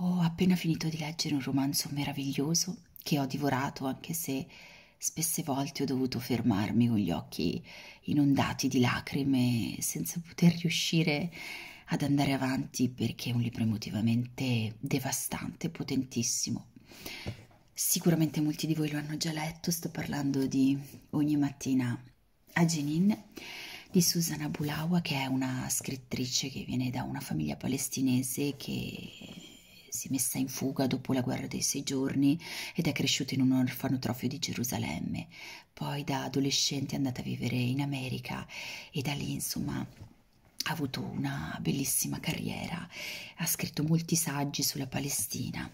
Ho appena finito di leggere un romanzo meraviglioso che ho divorato anche se spesse volte ho dovuto fermarmi con gli occhi inondati di lacrime senza poter riuscire ad andare avanti perché è un libro emotivamente devastante, potentissimo. Sicuramente molti di voi lo hanno già letto, sto parlando di Ogni mattina a Jenin di Susanna Bulawa che è una scrittrice che viene da una famiglia palestinese che si è messa in fuga dopo la guerra dei sei giorni ed è cresciuta in un orfanotrofio di Gerusalemme. Poi da adolescente è andata a vivere in America e da lì, insomma, ha avuto una bellissima carriera. Ha scritto molti saggi sulla Palestina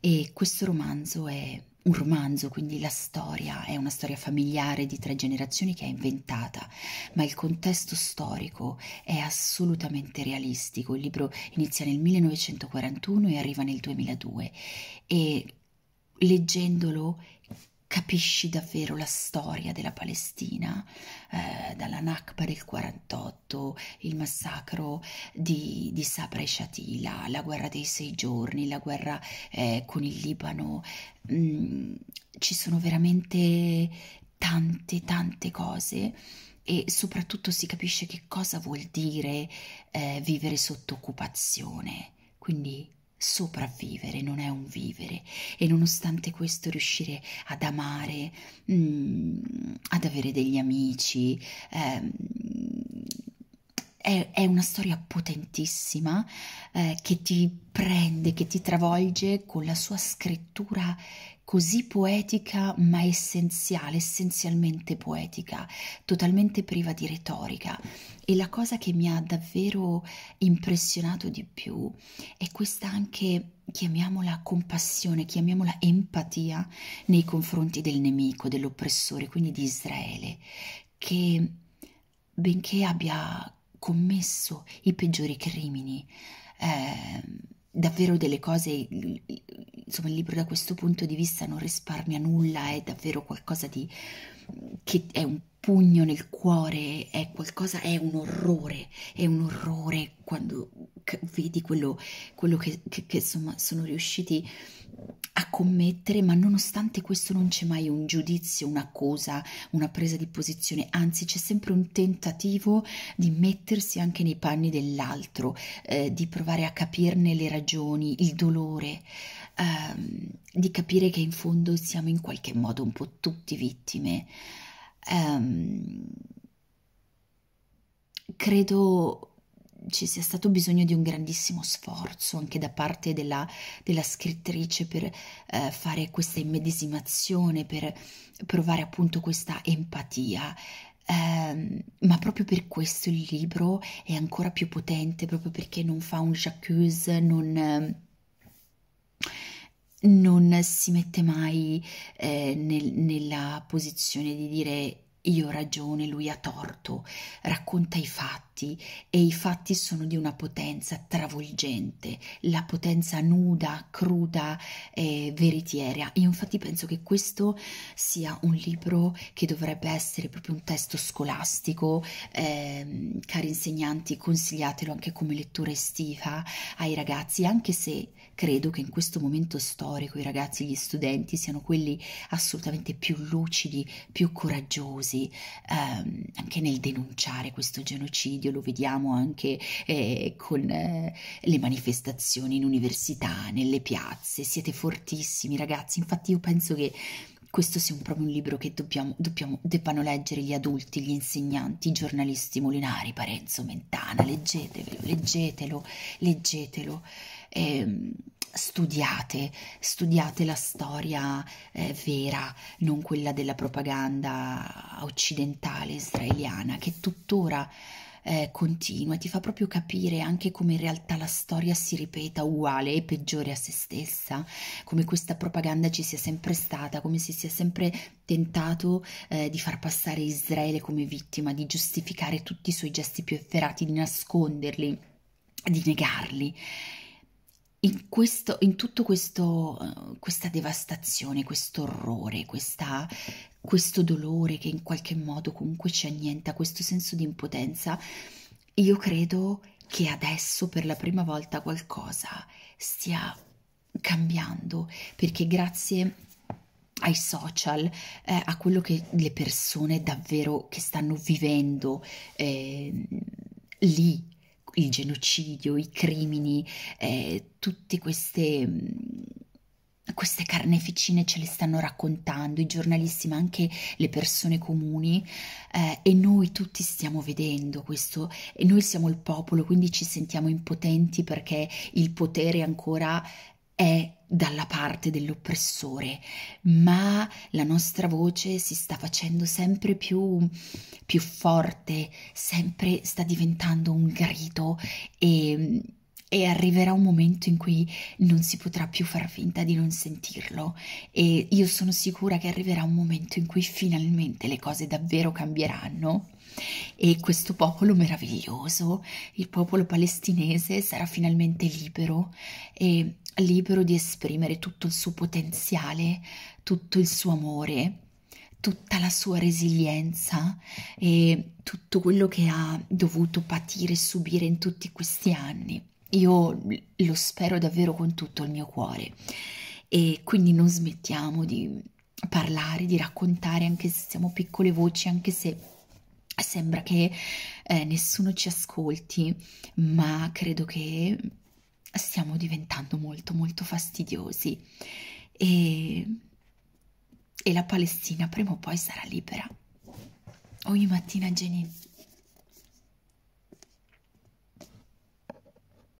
e questo romanzo è un romanzo, quindi la storia è una storia familiare di tre generazioni che è inventata, ma il contesto storico è assolutamente realistico. Il libro inizia nel 1941 e arriva nel 2002 e leggendolo capisci davvero la storia della Palestina, eh, dalla Nakba del 48, il massacro di, di Sabra e Shatila, la guerra dei sei giorni, la guerra eh, con il Libano, mm, ci sono veramente tante tante cose e soprattutto si capisce che cosa vuol dire eh, vivere sotto occupazione, quindi sopravvivere non è un vivere e nonostante questo riuscire ad amare, mh, mm, ad avere degli amici, ehm, è, è una storia potentissima eh, che ti prende, che ti travolge con la sua scrittura così poetica ma essenziale, essenzialmente poetica, totalmente priva di retorica. E la cosa che mi ha davvero impressionato di più è questa anche chiamiamola compassione, chiamiamola empatia nei confronti del nemico, dell'oppressore, quindi di Israele, che benché abbia commesso i peggiori crimini, eh, davvero delle cose, insomma il libro da questo punto di vista non risparmia nulla, è davvero qualcosa di, che è un pugno nel cuore, è qualcosa, è un orrore, è un orrore quando vedi quello, quello che, che, che insomma sono riusciti a commettere, ma nonostante questo non c'è mai un giudizio, un'accusa, una presa di posizione, anzi c'è sempre un tentativo di mettersi anche nei panni dell'altro, eh, di provare a capirne le ragioni, il dolore, ehm, di capire che in fondo siamo in qualche modo un po' tutti vittime. Ehm, credo ci sia stato bisogno di un grandissimo sforzo anche da parte della, della scrittrice per eh, fare questa immedesimazione, per provare appunto questa empatia. Eh, ma proprio per questo il libro è ancora più potente, proprio perché non fa un j'accuse, non, non si mette mai eh, nel, nella posizione di dire io ho ragione, lui ha torto, racconta i fatti e i fatti sono di una potenza travolgente, la potenza nuda, cruda e veritiera. Io infatti penso che questo sia un libro che dovrebbe essere proprio un testo scolastico. Eh, cari insegnanti, consigliatelo anche come lettura estiva ai ragazzi, anche se Credo che in questo momento storico i ragazzi, gli studenti siano quelli assolutamente più lucidi, più coraggiosi ehm, anche nel denunciare questo genocidio, lo vediamo anche eh, con eh, le manifestazioni in università, nelle piazze, siete fortissimi ragazzi, infatti io penso che questo sia un, proprio un libro che dobbiamo, dobbiamo, debbano leggere gli adulti, gli insegnanti, i giornalisti molinari, Parenzo, Mentana, leggetevelo, leggetelo, leggetelo. Eh, studiate, studiate la storia eh, vera, non quella della propaganda occidentale israeliana che tuttora eh, continua, ti fa proprio capire anche come in realtà la storia si ripeta uguale e peggiore a se stessa, come questa propaganda ci sia sempre stata, come si sia sempre tentato eh, di far passare Israele come vittima, di giustificare tutti i suoi gesti più efferati, di nasconderli, di negarli in, questo, in tutto questo, eh, questa devastazione, questo orrore, questo dolore che in qualche modo comunque ci annienta, questo senso di impotenza, io credo che adesso per la prima volta qualcosa stia cambiando, perché grazie ai social, eh, a quello che le persone davvero che stanno vivendo eh, lì il genocidio, i crimini, eh, tutte queste, queste carneficine ce le stanno raccontando i giornalisti, ma anche le persone comuni eh, e noi tutti stiamo vedendo questo e noi siamo il popolo, quindi ci sentiamo impotenti perché il potere ancora è dalla parte dell'oppressore, ma la nostra voce si sta facendo sempre più, più forte, sempre sta diventando un grido e e arriverà un momento in cui non si potrà più far finta di non sentirlo e io sono sicura che arriverà un momento in cui finalmente le cose davvero cambieranno e questo popolo meraviglioso, il popolo palestinese sarà finalmente libero e libero di esprimere tutto il suo potenziale, tutto il suo amore, tutta la sua resilienza e tutto quello che ha dovuto patire e subire in tutti questi anni. Io lo spero davvero con tutto il mio cuore e quindi non smettiamo di parlare, di raccontare anche se siamo piccole voci, anche se sembra che eh, nessuno ci ascolti, ma credo che stiamo diventando molto molto fastidiosi e, e la Palestina prima o poi sarà libera. Ogni mattina Geni-